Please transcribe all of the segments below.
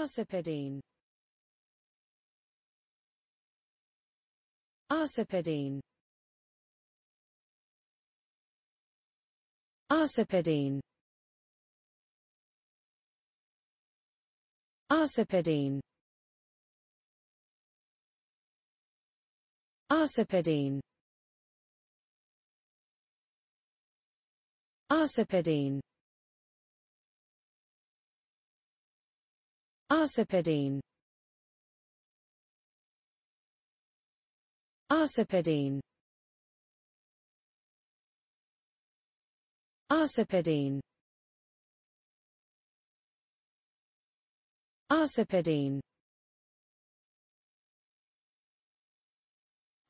Arsipidine Arsipidine Arsipidine Arsipidine Arsipidine Arsipidine Arsapiddine Arsapiddine Arsapiddine Arsapiddine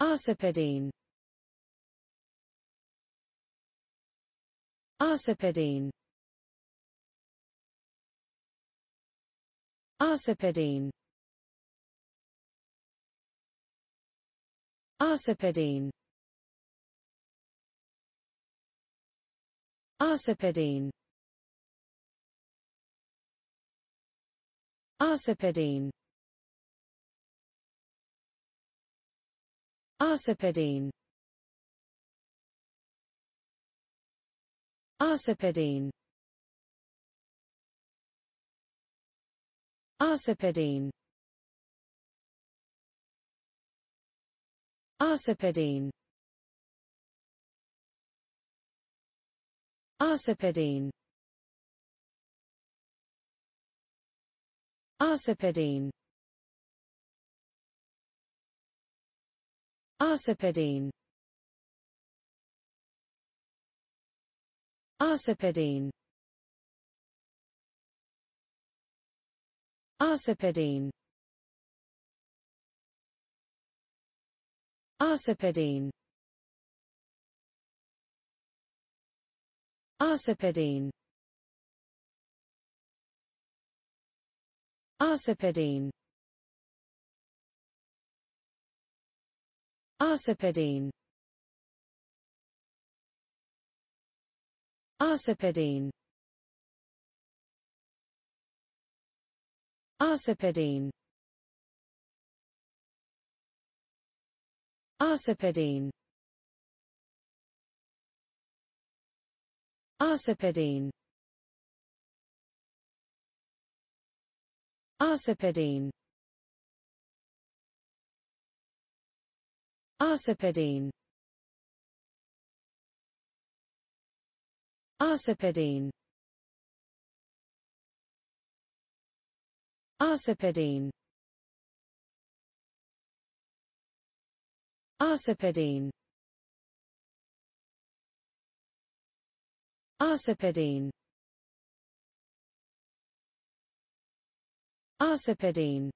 Arsapiddine Arsapiddine Arsapadine Arsapadine Arsapadine Arsapadine Arsapadine Arsapadine Arsapadine Arsapadine Arsapadine Arsapadine Arsapadine Arsapadine Arsapiddine Arsapiddine Arsapiddine Arsapiddine Arsapiddine Arsapiddine Arsapadine Arsapadine Arsapadine Arsapadine Arsapadine Arsapadine Arsapadine Arsapadine Arsapadine Arsapadine Arsapadine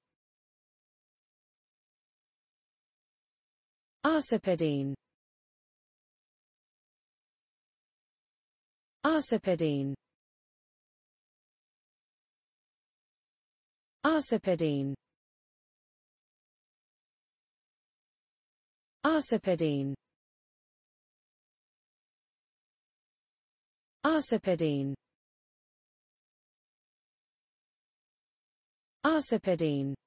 Arsapadine Arsipidine Arsipidine Arsipidine Arsipidine